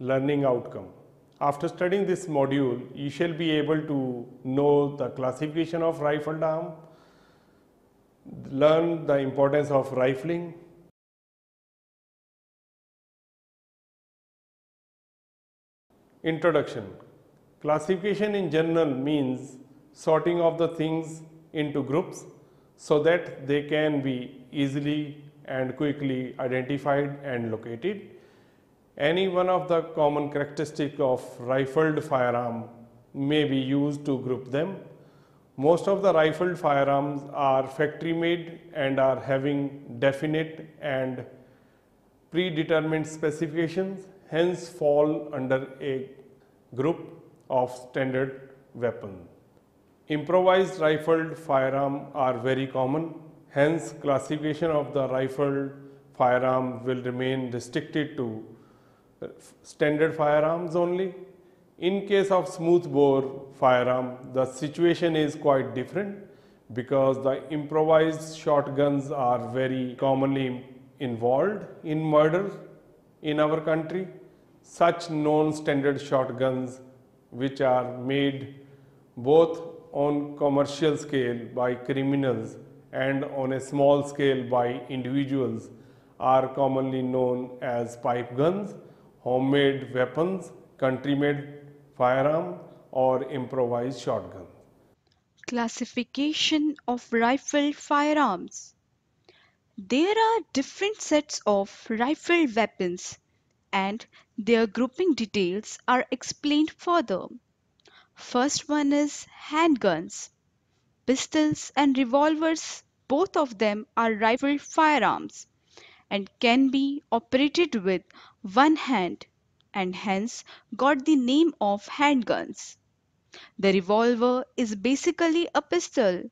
learning outcome. After studying this module, you shall be able to know the classification of rifled arm, learn the importance of rifling, Introduction Classification in general means sorting of the things into groups so that they can be easily and quickly identified and located any one of the common characteristic of rifled firearm may be used to group them. Most of the rifled firearms are factory made and are having definite and predetermined specifications hence fall under a group of standard weapon. Improvised rifled firearm are very common hence classification of the rifled firearm will remain restricted to standard firearms only. In case of smoothbore firearm, the situation is quite different because the improvised shotguns are very commonly involved in murder in our country. Such non-standard shotguns which are made both on commercial scale by criminals and on a small scale by individuals are commonly known as pipe guns homemade weapons, country-made firearm or improvised shotgun. Classification of rifle firearms There are different sets of rifle weapons and their grouping details are explained further. First one is handguns. Pistols and revolvers, both of them are rifle firearms and can be operated with one hand and hence got the name of handguns. The revolver is basically a pistol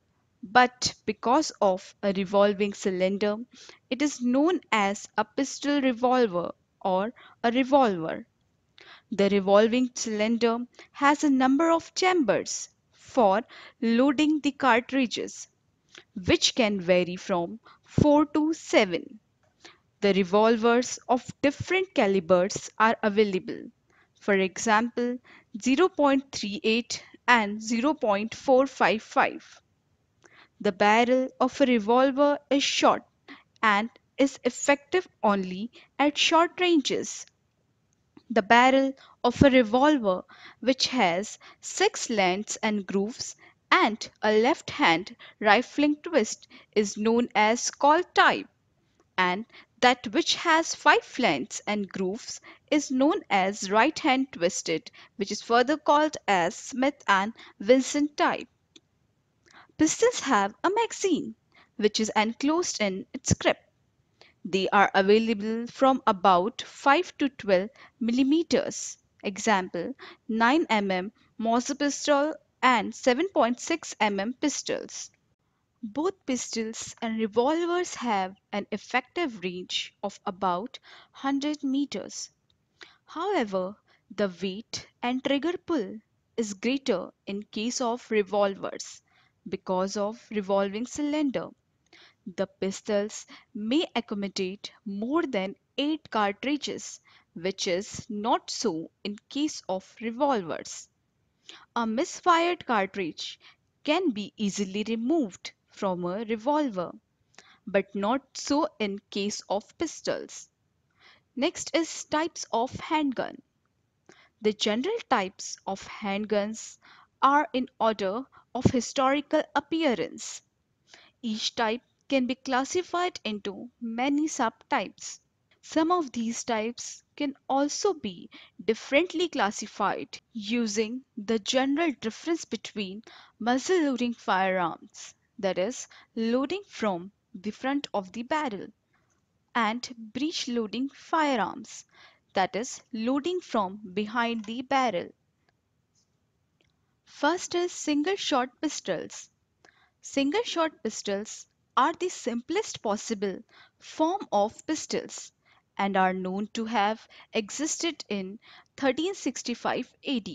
but because of a revolving cylinder it is known as a pistol revolver or a revolver. The revolving cylinder has a number of chambers for loading the cartridges which can vary from 4 to 7. The revolvers of different calibers are available. For example, 0.38 and 0.455. The barrel of a revolver is short and is effective only at short ranges. The barrel of a revolver which has six lands and grooves and a left hand rifling twist is known as call type and that which has five flats and grooves is known as right-hand twisted which is further called as Smith and Wilson type. Pistons have a magazine which is enclosed in its grip. They are available from about 5 to 12 millimeters. Example 9 mm Mauser pistol and 7.6 mm pistols. Both pistols and revolvers have an effective range of about 100 meters. However, the weight and trigger pull is greater in case of revolvers because of revolving cylinder. The pistols may accommodate more than 8 cartridges which is not so in case of revolvers. A misfired cartridge can be easily removed from a revolver, but not so in case of pistols. Next is types of handgun. The general types of handguns are in order of historical appearance. Each type can be classified into many subtypes. Some of these types can also be differently classified using the general difference between muzzle-loading firearms that is loading from the front of the barrel and breech loading firearms that is loading from behind the barrel. First is single shot pistols. Single shot pistols are the simplest possible form of pistols and are known to have existed in 1365 AD.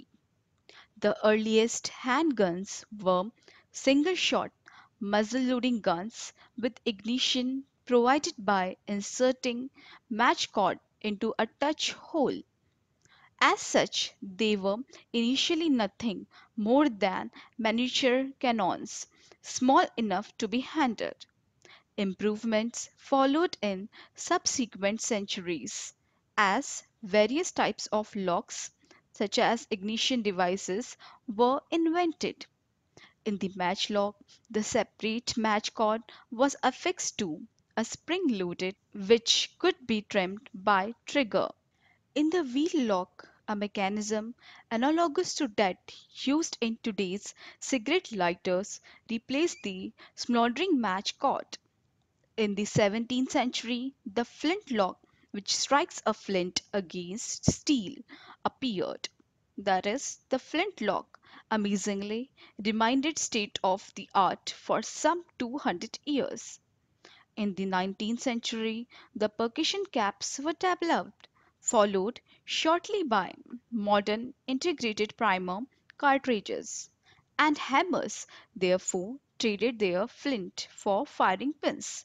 The earliest handguns were single shot muzzle-loading guns with ignition provided by inserting match cord into a touch hole. As such, they were initially nothing more than miniature cannons, small enough to be handled. Improvements followed in subsequent centuries as various types of locks, such as ignition devices, were invented. In the match lock, the separate match cord was affixed to a spring loaded which could be trimmed by trigger. In the wheel lock, a mechanism analogous to that used in today's cigarette lighters replaced the smoldering match cord. In the 17th century, the flintlock, which strikes a flint against steel, appeared. That is, the flintlock amazingly, remained state of the art for some 200 years. In the 19th century, the percussion caps were developed, followed shortly by modern integrated primer cartridges, and hammers therefore traded their flint for firing pins.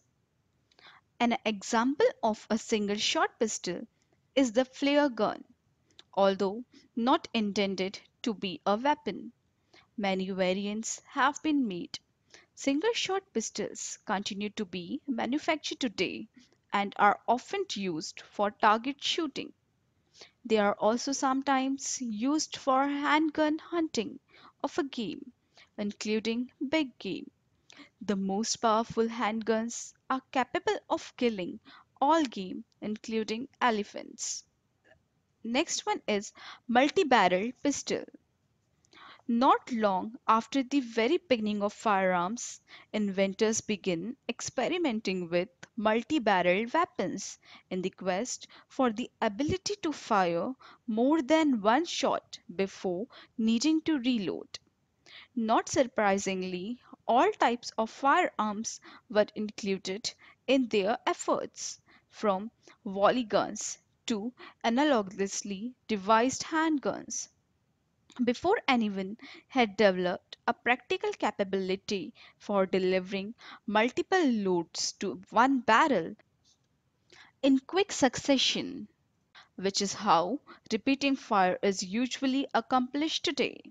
An example of a single shot pistol is the flare gun, although not intended to be a weapon many variants have been made. Single shot pistols continue to be manufactured today and are often used for target shooting. They are also sometimes used for handgun hunting of a game, including big game. The most powerful handguns are capable of killing all game, including elephants. Next one is multi-barrel pistol. Not long after the very beginning of firearms, inventors begin experimenting with multi barrel weapons in the quest for the ability to fire more than one shot before needing to reload. Not surprisingly, all types of firearms were included in their efforts, from volley guns to analogously devised handguns. Before anyone had developed a practical capability for delivering multiple loads to one barrel in quick succession, which is how repeating fire is usually accomplished today.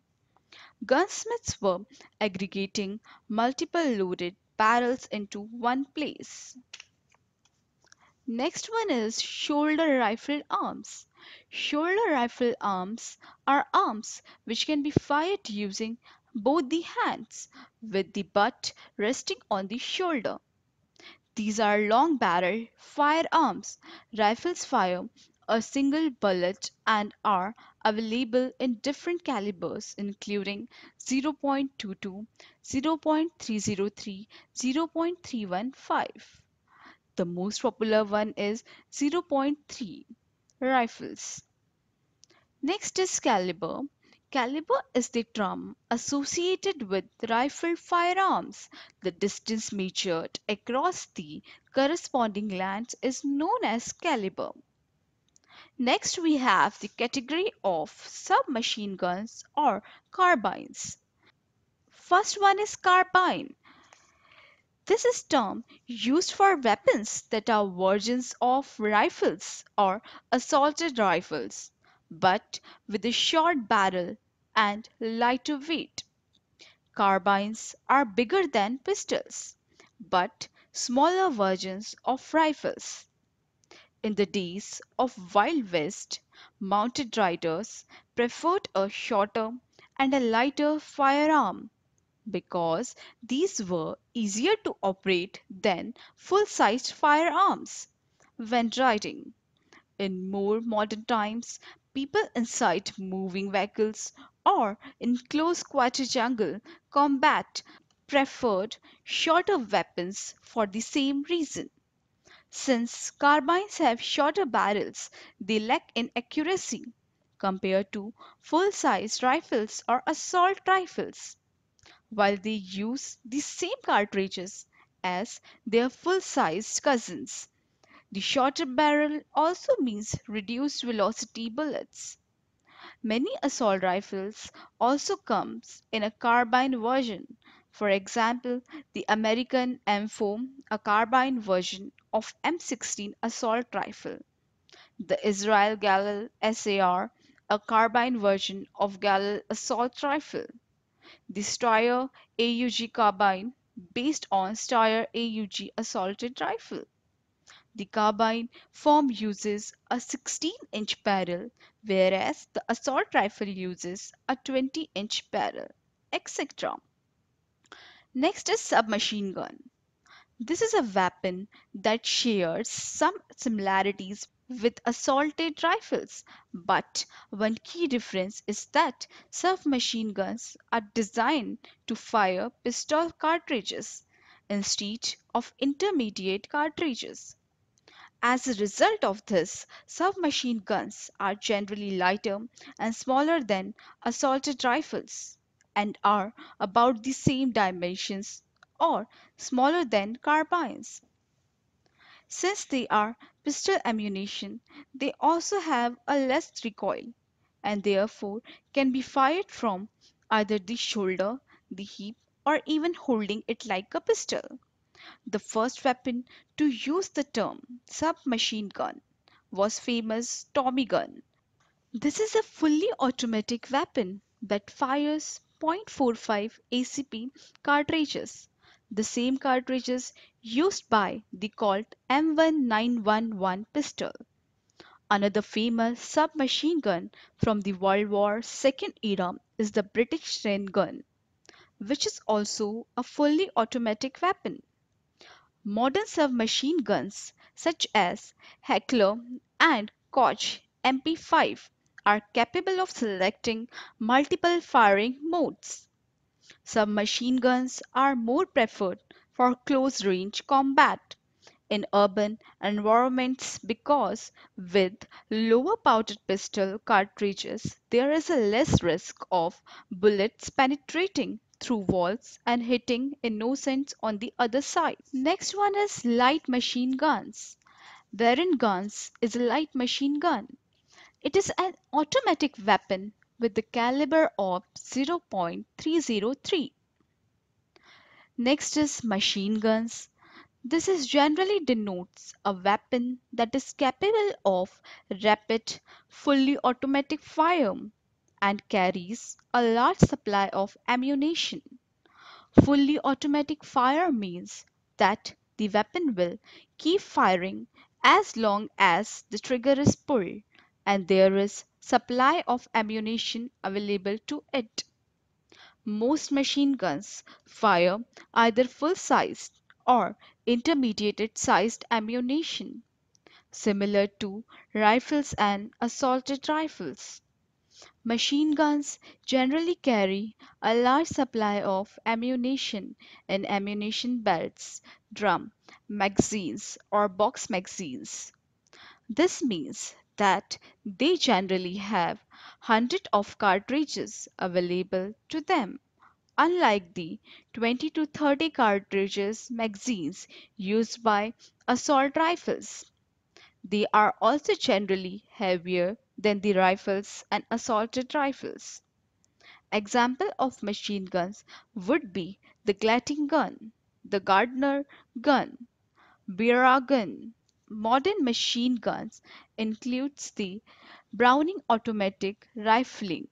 Gunsmiths were aggregating multiple loaded barrels into one place. Next one is shoulder rifled arms. Shoulder rifle arms are arms which can be fired using both the hands, with the butt resting on the shoulder. These are long barrel firearms. Rifles fire a single bullet and are available in different calibers including 0.22, 0.303, 0.315. The most popular one is 0.3. Rifles Next is caliber. Caliber is the term associated with rifle firearms. The distance measured across the corresponding lands is known as caliber. Next we have the category of submachine guns or carbines. First one is carbine. This is term used for weapons that are versions of rifles or assaulted rifles, but with a short barrel and lighter weight. Carbines are bigger than pistols, but smaller versions of rifles. In the days of Wild West, mounted riders preferred a shorter and a lighter firearm because these were easier to operate than full-sized firearms when riding. In more modern times, people inside moving vehicles or in close quarter jungle combat preferred shorter weapons for the same reason. Since carbines have shorter barrels, they lack in accuracy compared to full sized rifles or assault rifles while they use the same cartridges as their full-sized cousins. The shorter barrel also means reduced velocity bullets. Many assault rifles also comes in a carbine version. For example, the American M4, a carbine version of M16 assault rifle. The Israel Galil SAR, a carbine version of Galil assault rifle the Steyr AUG carbine based on Steyr AUG assaulted rifle. The carbine form uses a 16-inch barrel whereas the assault rifle uses a 20-inch barrel, etc. Next is submachine gun. This is a weapon that shares some similarities with assaulted rifles. But one key difference is that submachine guns are designed to fire pistol cartridges instead of intermediate cartridges. As a result of this, submachine guns are generally lighter and smaller than assaulted rifles and are about the same dimensions or smaller than carbines. Since they are pistol ammunition, they also have a less recoil and therefore can be fired from either the shoulder, the hip or even holding it like a pistol. The first weapon to use the term submachine gun was famous Tommy gun. This is a fully automatic weapon that fires 0.45 ACP cartridges the same cartridges used by the Colt M1911 pistol, another famous submachine gun from the World War II era is the British Wren gun, which is also a fully automatic weapon. Modern submachine guns such as Heckler and Koch MP5 are capable of selecting multiple firing modes. Submachine guns are more preferred for close-range combat in urban environments because with lower powered pistol cartridges there is a less risk of bullets penetrating through walls and hitting innocents on the other side. Next one is light machine guns. Baron guns is a light machine gun. It is an automatic weapon with the caliber of 0.303. Next is machine guns. This is generally denotes a weapon that is capable of rapid, fully automatic fire and carries a large supply of ammunition. Fully automatic fire means that the weapon will keep firing as long as the trigger is pulled and there is supply of ammunition available to it. Most machine guns fire either full-sized or intermediate-sized ammunition, similar to rifles and assaulted rifles. Machine guns generally carry a large supply of ammunition in ammunition belts, drum magazines or box magazines. This means that they generally have hundreds of cartridges available to them unlike the 20 to 30 cartridges magazines used by assault rifles. They are also generally heavier than the rifles and assaulted rifles. Example of machine guns would be the Glatting gun, the Gardner gun, Bira gun, modern machine guns includes the Browning Automatic Rifling,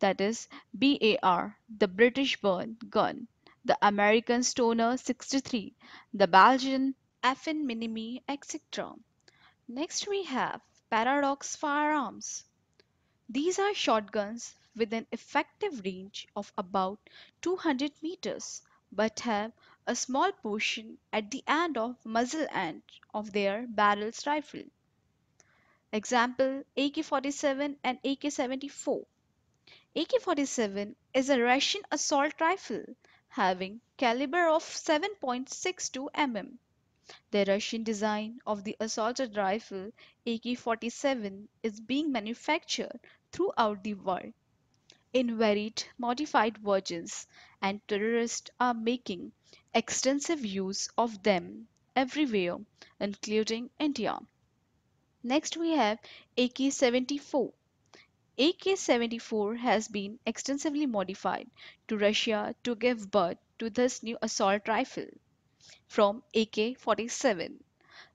that is BAR, the British burn gun, the American Stoner 63, the Belgian FN Minimi, etc. Next we have Paradox firearms. These are shotguns with an effective range of about 200 meters but have a small portion at the end of muzzle end of their barrels rifle. Example AK-47 and AK-74. AK-47 is a Russian assault rifle having caliber of 7.62 mm. The Russian design of the assault rifle AK-47 is being manufactured throughout the world in varied modified versions and terrorists are making extensive use of them everywhere, including India. Next we have AK-74. AK-74 has been extensively modified to Russia to give birth to this new assault rifle from AK-47.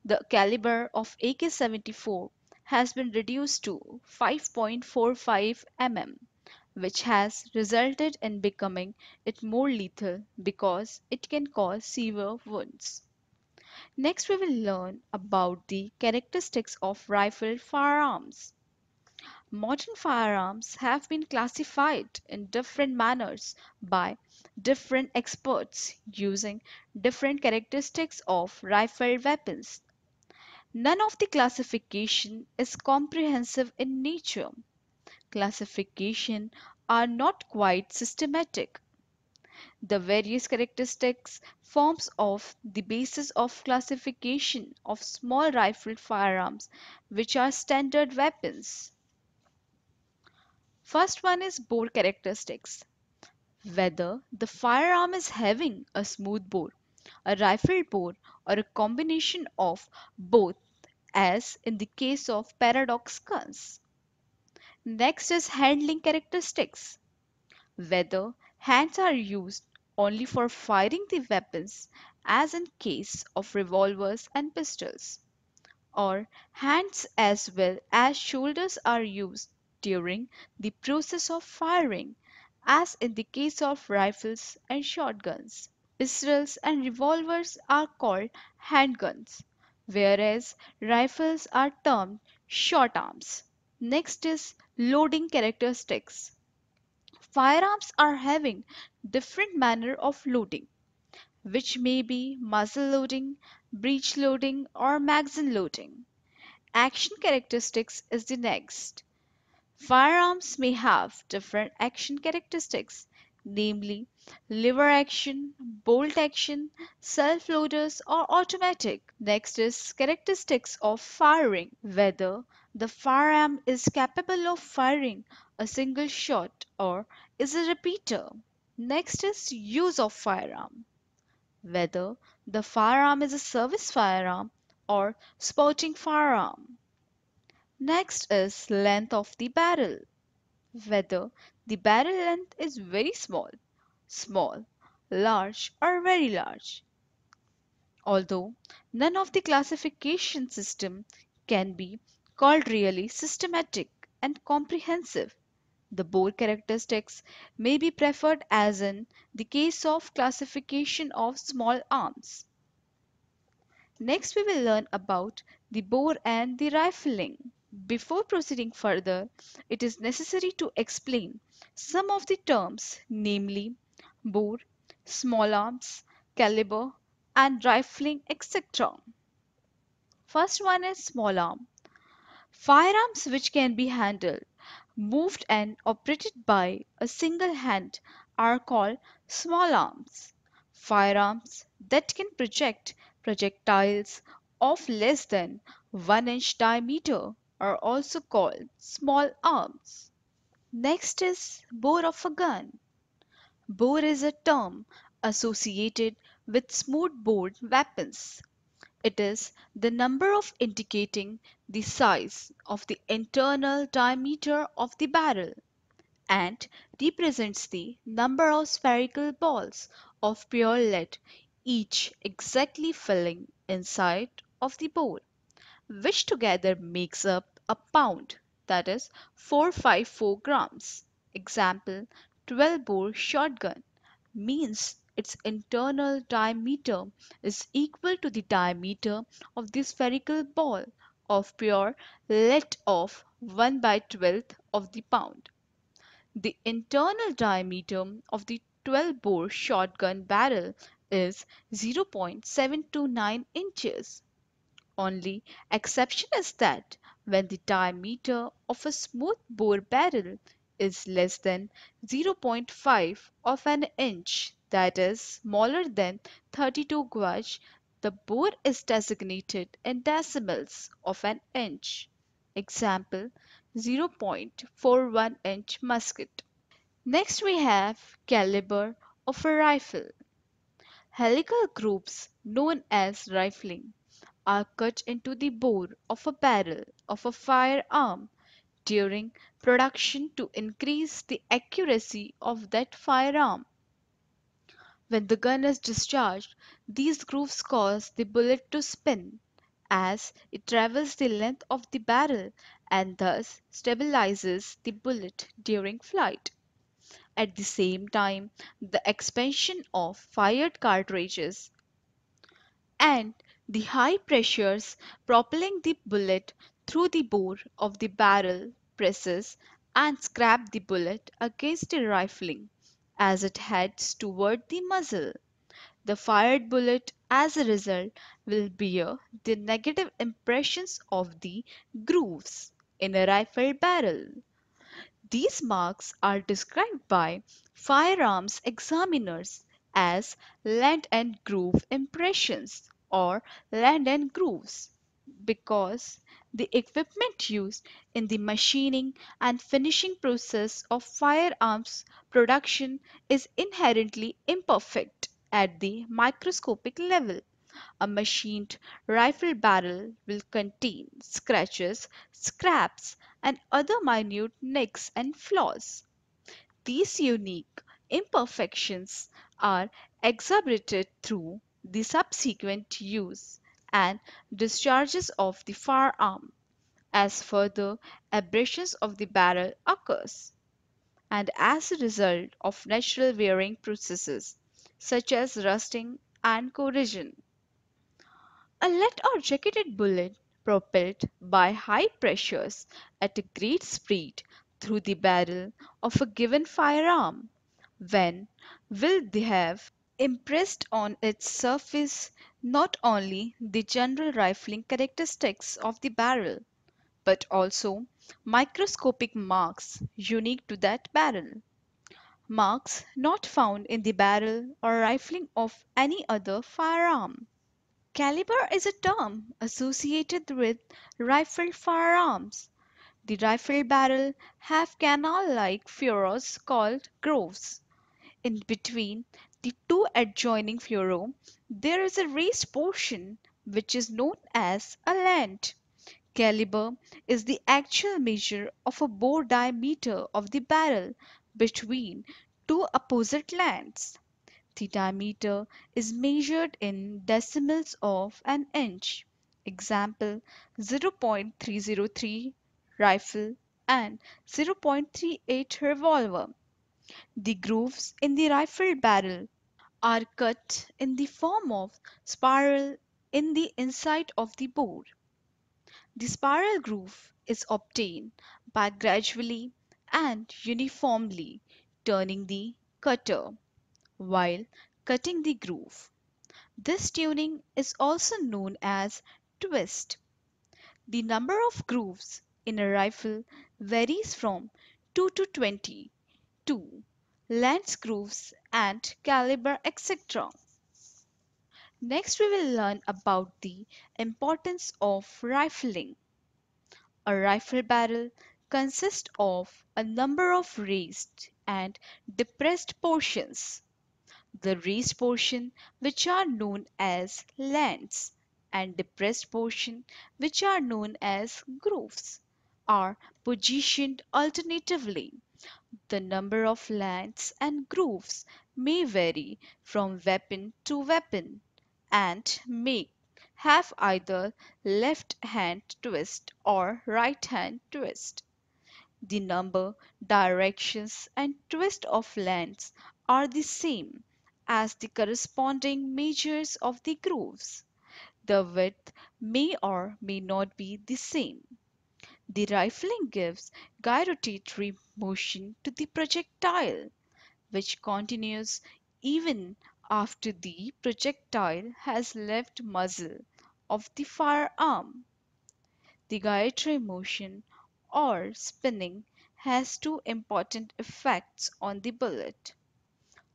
The caliber of AK-74 has been reduced to 5.45 mm which has resulted in becoming it more lethal because it can cause severe wounds. Next, we will learn about the characteristics of rifled firearms. Modern firearms have been classified in different manners by different experts using different characteristics of rifled weapons. None of the classification is comprehensive in nature classification are not quite systematic. The various characteristics forms of the basis of classification of small rifled firearms which are standard weapons. First one is bore characteristics. Whether the firearm is having a smooth bore, a rifled bore or a combination of both as in the case of paradox guns. Next is handling characteristics. Whether hands are used only for firing the weapons as in case of revolvers and pistols or hands as well as shoulders are used during the process of firing as in the case of rifles and shotguns. Pistols and revolvers are called handguns whereas rifles are termed short arms. Next is loading characteristics. Firearms are having different manner of loading, which may be muzzle loading, breech loading or magazine loading. Action characteristics is the next. Firearms may have different action characteristics, namely lever action, bolt action, self-loaders or automatic. Next is characteristics of firing, whether the firearm is capable of firing a single shot or is a repeater. Next is use of firearm. Whether the firearm is a service firearm or sporting firearm. Next is length of the barrel. Whether the barrel length is very small, small, large or very large. Although none of the classification system can be called really systematic and comprehensive. The Bohr characteristics may be preferred as in the case of classification of small arms. Next we will learn about the bore and the rifling. Before proceeding further, it is necessary to explain some of the terms namely bore, small arms, caliber and rifling etc. First one is small arm. Firearms which can be handled, moved and operated by a single hand are called small arms. Firearms that can project projectiles of less than 1 inch diameter are also called small arms. Next is bore of a gun. Bore is a term associated with smoothbore weapons it is the number of indicating the size of the internal diameter of the barrel and represents the number of spherical balls of pure lead each exactly filling inside of the bore which together makes up a pound that is 454 grams. Example 12 bore shotgun means its internal diameter is equal to the diameter of the spherical ball of pure lead of 1 by 12th of the pound. The internal diameter of the 12 bore shotgun barrel is 0.729 inches. Only exception is that when the diameter of a smooth bore barrel is less than 0.5 of an inch that is smaller than 32 gauge, the bore is designated in decimals of an inch. Example 0.41 inch musket. Next we have caliber of a rifle. Helical groups known as rifling are cut into the bore of a barrel of a firearm during production to increase the accuracy of that firearm. When the gun is discharged, these grooves cause the bullet to spin as it travels the length of the barrel and thus stabilizes the bullet during flight. At the same time, the expansion of fired cartridges and the high pressures propelling the bullet through the bore of the barrel presses and scrap the bullet against the rifling as it heads toward the muzzle. The fired bullet, as a result, will bear the negative impressions of the grooves in a rifle barrel. These marks are described by firearms examiners as land and groove impressions or land and grooves because the equipment used in the machining and finishing process of firearms production is inherently imperfect at the microscopic level. A machined rifle barrel will contain scratches, scraps, and other minute nicks and flaws. These unique imperfections are exacerbated through the subsequent use and discharges of the firearm as further abrasions of the barrel occurs and as a result of natural wearing processes such as rusting and corrosion. A lead or jacketed bullet propelled by high pressures at a great speed through the barrel of a given firearm when will they have impressed on its surface not only the general rifling characteristics of the barrel, but also microscopic marks unique to that barrel. Marks not found in the barrel or rifling of any other firearm. Caliber is a term associated with rifled firearms. The rifle barrel have canal-like furrows called grooves. In between the two adjoining furrow there is a raised portion which is known as a land. Caliber is the actual measure of a bore diameter of the barrel between two opposite lands. The diameter is measured in decimals of an inch. Example 0.303 rifle and 0.38 revolver. The grooves in the rifle barrel are cut in the form of spiral in the inside of the bore. The spiral groove is obtained by gradually and uniformly turning the cutter while cutting the groove. This tuning is also known as twist. The number of grooves in a rifle varies from 2 to 20 to lance grooves and caliber etc. Next we will learn about the importance of rifling. A rifle barrel consists of a number of raised and depressed portions. The raised portion which are known as lands and depressed portion which are known as grooves are positioned alternatively. The number of lands and grooves may vary from weapon to weapon and may have either left hand twist or right hand twist. The number, directions and twist of lands are the same as the corresponding measures of the grooves. The width may or may not be the same. The rifling gives gyrotatory motion to the projectile, which continues even after the projectile has left muzzle of the firearm. The gyratory motion or spinning has two important effects on the bullet.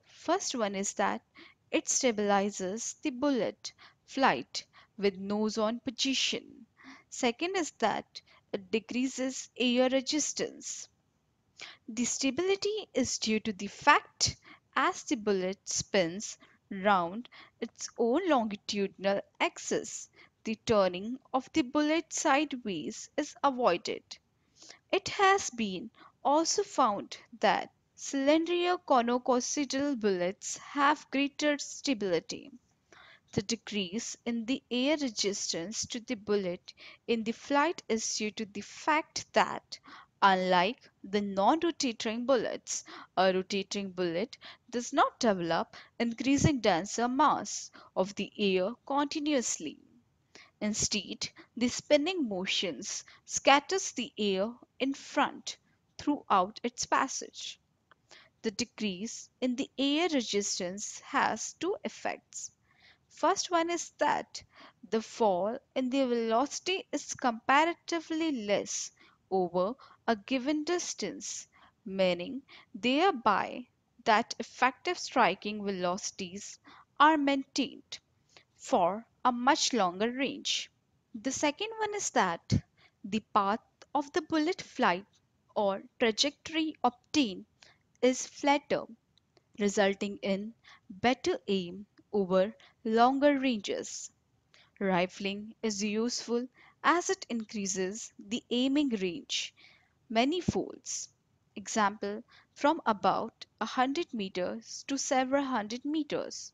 First one is that it stabilizes the bullet flight with nose on position. Second is that it decreases air resistance. The stability is due to the fact as the bullet spins round its own longitudinal axis, the turning of the bullet sideways is avoided. It has been also found that cylindrical conococidal bullets have greater stability. The decrease in the air resistance to the bullet in the flight is due to the fact that Unlike the non-rotating bullets, a rotating bullet does not develop increasing denser mass of the air continuously. Instead, the spinning motions scatters the air in front throughout its passage. The decrease in the air resistance has two effects first one is that the fall in the velocity is comparatively less over a given distance, meaning thereby that effective striking velocities are maintained for a much longer range. The second one is that the path of the bullet flight or trajectory obtained is flatter, resulting in better aim over longer ranges. Rifling is useful as it increases the aiming range many folds. Example from about 100 meters to several hundred meters.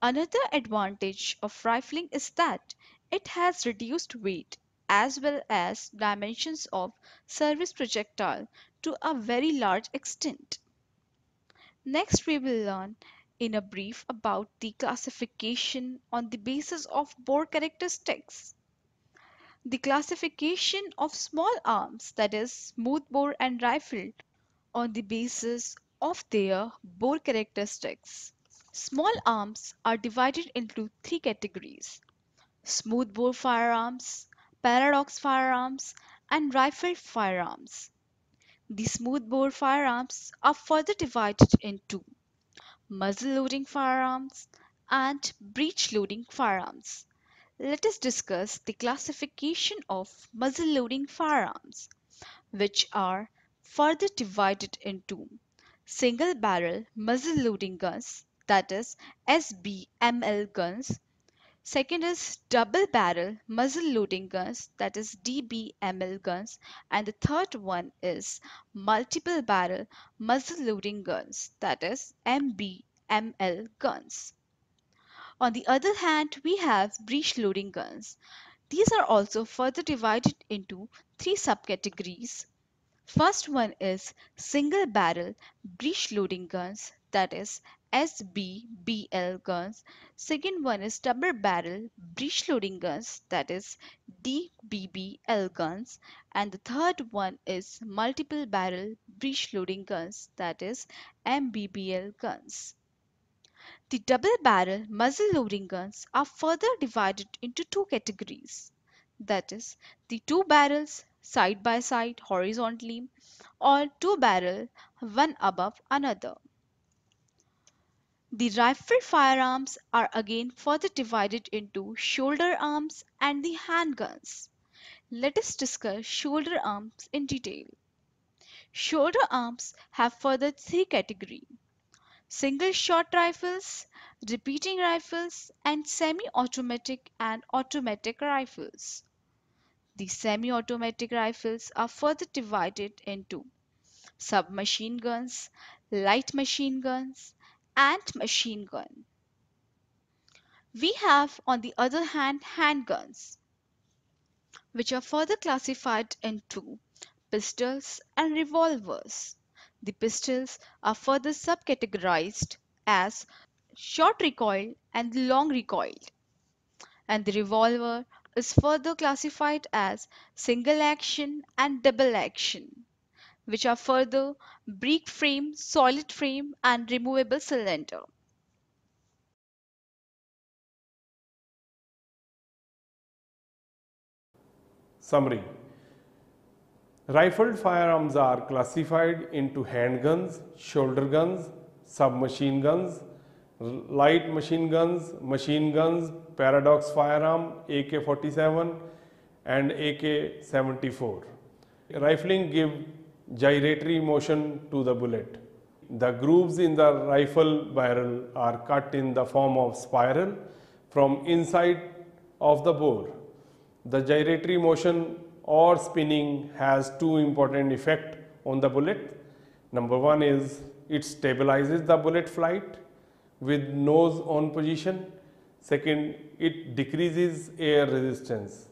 Another advantage of rifling is that it has reduced weight as well as dimensions of service projectile to a very large extent. Next we will learn in a brief about the classification on the basis of bore characteristics. The classification of small arms, that is smoothbore and rifle, on the basis of their bore characteristics. Small arms are divided into three categories. Smoothbore firearms, paradox firearms, and rifle firearms. The smoothbore firearms are further divided into muzzle-loading firearms, and breech-loading firearms. Let us discuss the classification of muzzle-loading firearms, which are further divided into single-barrel muzzle-loading guns, that is SBML guns, Second is double barrel muzzle loading guns, that is DBML guns. And the third one is multiple barrel muzzle loading guns, that is MBML guns. On the other hand, we have breech loading guns. These are also further divided into three subcategories. First one is single barrel breech loading guns, that is SBBL guns. Second one is double barrel breech loading guns that is DBBL guns and the third one is multiple barrel breech loading guns that is MBBL guns. The double barrel muzzle loading guns are further divided into two categories that is the two barrels side by side horizontally or two barrel one above another. The rifle firearms are again further divided into shoulder arms and the handguns. Let us discuss shoulder arms in detail. Shoulder arms have further three categories. Single shot rifles, repeating rifles and semi-automatic and automatic rifles. The semi-automatic rifles are further divided into submachine guns, light machine guns, and machine gun. We have on the other hand handguns which are further classified into pistols and revolvers. The pistols are further subcategorized as short recoil and long recoil and the revolver is further classified as single action and double action which are further brick frame, solid frame and removable cylinder. Summary Rifled firearms are classified into handguns, shoulder guns, submachine guns, light machine guns, machine guns, paradox firearm, AK-47 and AK-74. Rifling give gyratory motion to the bullet. The grooves in the rifle barrel are cut in the form of spiral from inside of the bore. The gyratory motion or spinning has two important effect on the bullet. Number one is it stabilizes the bullet flight with nose on position. Second, it decreases air resistance.